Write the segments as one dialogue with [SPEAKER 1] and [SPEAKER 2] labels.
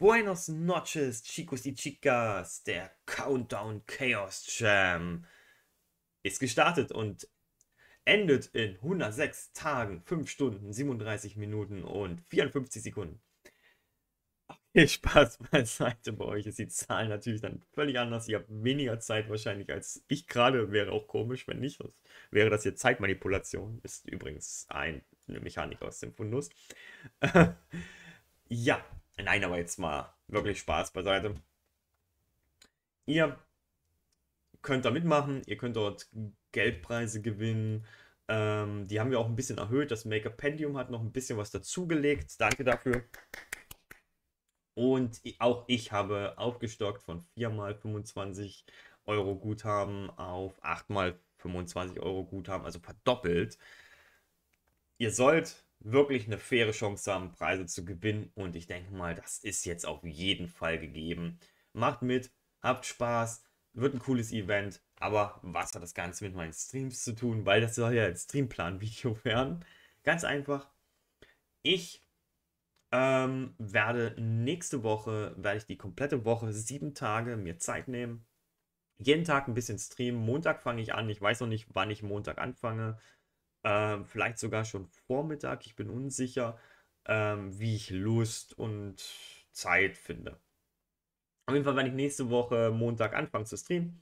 [SPEAKER 1] Buenos noches, chicos y chicas. Der Countdown Chaos Jam ist gestartet und endet in 106 Tagen, 5 Stunden, 37 Minuten und 54 Sekunden. Okay, Spaß beiseite. Bei euch ist die Zahl natürlich dann völlig anders. Ihr habt weniger Zeit wahrscheinlich als ich gerade. Wäre auch komisch, wenn nicht. Das wäre das hier Zeitmanipulation. Ist übrigens ein, eine Mechanik aus dem Fundus. ja, Nein, aber jetzt mal wirklich Spaß beiseite. Ihr könnt da mitmachen, ihr könnt dort Geldpreise gewinnen. Ähm, die haben wir auch ein bisschen erhöht. Das Make-Pendium up hat noch ein bisschen was dazugelegt. Danke dafür. Und auch ich habe aufgestockt von 4 x 25 Euro Guthaben auf 8 x 25 Euro Guthaben, also verdoppelt. Ihr sollt wirklich eine faire Chance haben, Preise zu gewinnen. Und ich denke mal, das ist jetzt auf jeden Fall gegeben. Macht mit, habt Spaß, wird ein cooles Event. Aber was hat das Ganze mit meinen Streams zu tun? Weil das soll ja ein Streamplan-Video werden. Ganz einfach. Ich ähm, werde nächste Woche, werde ich die komplette Woche, sieben Tage mir Zeit nehmen. Jeden Tag ein bisschen streamen. Montag fange ich an. Ich weiß noch nicht, wann ich Montag anfange ähm, vielleicht sogar schon Vormittag, ich bin unsicher, ähm, wie ich Lust und Zeit finde. Auf jeden Fall werde ich nächste Woche Montag anfangen zu streamen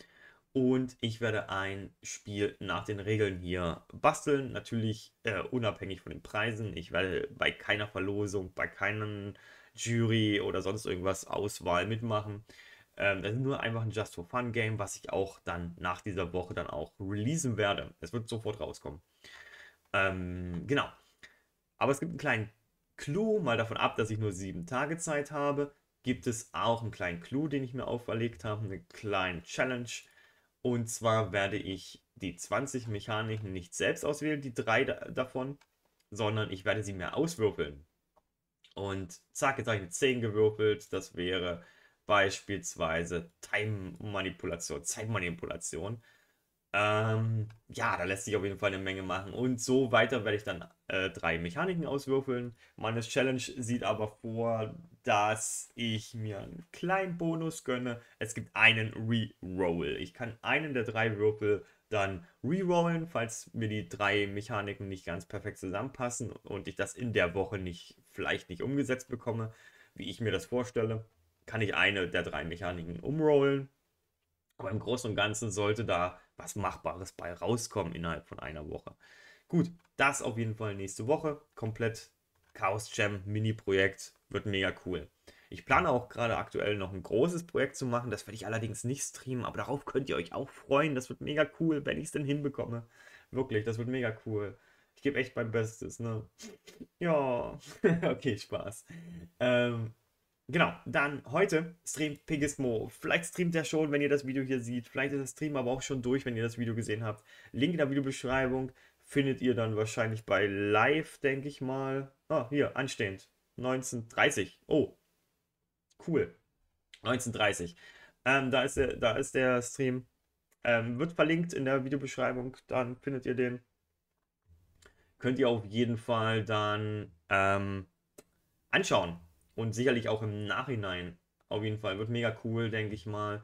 [SPEAKER 1] und ich werde ein Spiel nach den Regeln hier basteln. Natürlich äh, unabhängig von den Preisen. Ich werde bei keiner Verlosung, bei keinen Jury oder sonst irgendwas Auswahl mitmachen. Ähm, das ist nur einfach ein Just for Fun Game, was ich auch dann nach dieser Woche dann auch releasen werde. Es wird sofort rauskommen. Ähm, genau. Aber es gibt einen kleinen Clou, mal davon ab, dass ich nur sieben Tage Zeit habe, gibt es auch einen kleinen Clou, den ich mir auferlegt habe, eine kleine Challenge. Und zwar werde ich die 20 Mechaniken nicht selbst auswählen, die drei da davon, sondern ich werde sie mir auswürfeln. Und zack, jetzt habe ich eine 10 gewürfelt. Das wäre beispielsweise Time-Manipulation, Zeitmanipulation. Ähm, ja, da lässt sich auf jeden Fall eine Menge machen. Und so weiter werde ich dann äh, drei Mechaniken auswürfeln. Meine Challenge sieht aber vor, dass ich mir einen kleinen Bonus gönne. Es gibt einen Reroll. Ich kann einen der drei Würfel dann rerollen, falls mir die drei Mechaniken nicht ganz perfekt zusammenpassen und ich das in der Woche nicht vielleicht nicht umgesetzt bekomme, wie ich mir das vorstelle, kann ich eine der drei Mechaniken umrollen. Aber im Großen und Ganzen sollte da was Machbares bei rauskommen innerhalb von einer Woche. Gut, das auf jeden Fall nächste Woche. Komplett Chaos Jam Mini-Projekt. Wird mega cool. Ich plane auch gerade aktuell noch ein großes Projekt zu machen. Das werde ich allerdings nicht streamen, aber darauf könnt ihr euch auch freuen. Das wird mega cool, wenn ich es denn hinbekomme. Wirklich, das wird mega cool. Ich gebe echt mein Bestes, ne? Ja, okay, Spaß. Ähm, Genau, dann heute streamt Pigismo. Vielleicht streamt er schon, wenn ihr das Video hier seht. Vielleicht ist das Stream aber auch schon durch, wenn ihr das Video gesehen habt. Link in der Videobeschreibung findet ihr dann wahrscheinlich bei Live, denke ich mal. Ah, hier, anstehend. 19.30. Oh, cool. 19.30. Ähm, da, ist der, da ist der Stream. Ähm, wird verlinkt in der Videobeschreibung. Dann findet ihr den. Könnt ihr auf jeden Fall dann ähm, anschauen und sicherlich auch im Nachhinein. Auf jeden Fall wird mega cool, denke ich mal.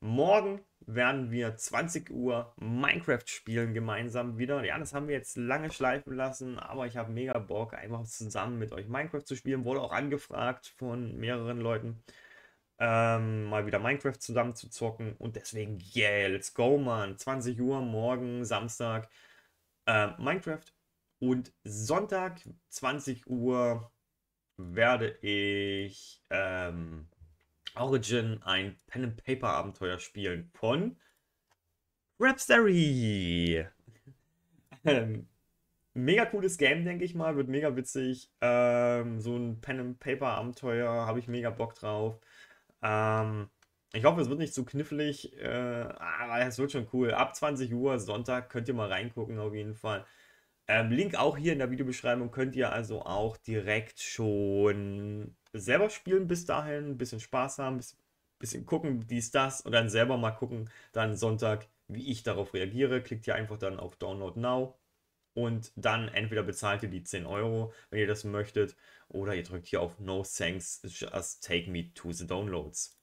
[SPEAKER 1] Morgen werden wir 20 Uhr Minecraft spielen gemeinsam wieder. Ja, das haben wir jetzt lange schleifen lassen, aber ich habe mega Bock, einfach zusammen mit euch Minecraft zu spielen. Wurde auch angefragt von mehreren Leuten, ähm, mal wieder Minecraft zusammen zu zocken. Und deswegen, yeah, let's go, man. 20 Uhr morgen, Samstag, äh, Minecraft. Und Sonntag, 20 Uhr, werde ich ähm, Origin, ein Pen-and-Paper-Abenteuer spielen von Rapstery. ähm, mega cooles Game, denke ich mal. Wird mega witzig. Ähm, so ein Pen-and-Paper-Abenteuer habe ich mega Bock drauf. Ähm, ich hoffe, es wird nicht zu knifflig, äh, aber ah, es wird schon cool. Ab 20 Uhr Sonntag könnt ihr mal reingucken auf jeden Fall. Ähm, Link auch hier in der Videobeschreibung könnt ihr also auch direkt schon selber spielen bis dahin, ein bisschen Spaß haben, ein bisschen, bisschen gucken, dies, das und dann selber mal gucken, dann Sonntag, wie ich darauf reagiere. Klickt hier einfach dann auf Download Now und dann entweder bezahlt ihr die 10 Euro, wenn ihr das möchtet, oder ihr drückt hier auf No Thanks, just take me to the Downloads.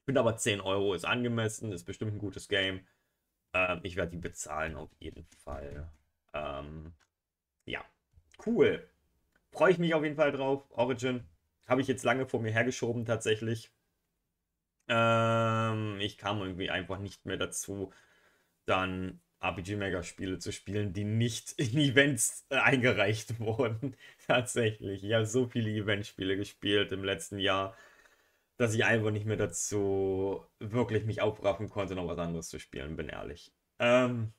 [SPEAKER 1] Ich finde aber 10 Euro ist angemessen, ist bestimmt ein gutes Game. Ähm, ich werde die bezahlen auf jeden Fall. Ähm, ja, cool. Freue ich mich auf jeden Fall drauf. Origin habe ich jetzt lange vor mir hergeschoben tatsächlich. Ähm, ich kam irgendwie einfach nicht mehr dazu, dann RPG-Mega-Spiele zu spielen, die nicht in Events äh, eingereicht wurden. Tatsächlich. Ich habe so viele Eventspiele gespielt im letzten Jahr, dass ich einfach nicht mehr dazu wirklich mich aufraffen konnte, noch was anderes zu spielen, bin ehrlich. Ähm,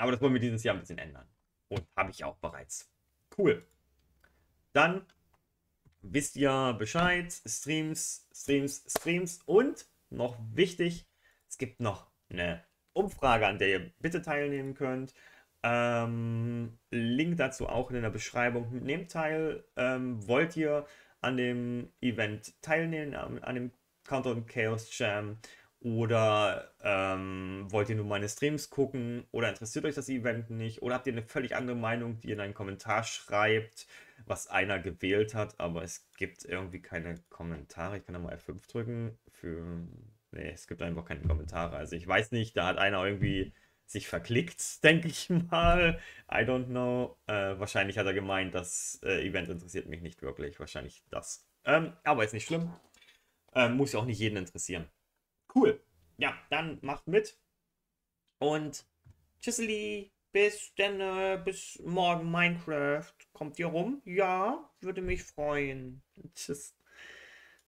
[SPEAKER 1] aber das wollen wir dieses Jahr ein bisschen ändern. Und habe ich auch bereits. Cool. Dann wisst ihr Bescheid. Streams, Streams, Streams. Und noch wichtig, es gibt noch eine Umfrage, an der ihr bitte teilnehmen könnt. Ähm, Link dazu auch in der Beschreibung. Nehmt teil. Ähm, wollt ihr an dem Event teilnehmen, an, an dem Countdown Chaos Jam? Oder ähm, wollt ihr nur meine Streams gucken? Oder interessiert euch das Event nicht? Oder habt ihr eine völlig andere Meinung, die ihr in einen Kommentar schreibt, was einer gewählt hat? Aber es gibt irgendwie keine Kommentare. Ich kann da mal F5 drücken. Für. Nee, es gibt einfach keine Kommentare. Also ich weiß nicht, da hat einer irgendwie sich verklickt, denke ich mal. I don't know. Äh, wahrscheinlich hat er gemeint, das äh, Event interessiert mich nicht wirklich. Wahrscheinlich das. Ähm, aber ist nicht schlimm. Ähm, muss ja auch nicht jeden interessieren. Cool. Ja, dann macht mit. Und tschüsseli. Bis denn, äh, bis morgen Minecraft. Kommt ihr rum? Ja, würde mich freuen. Tschüss.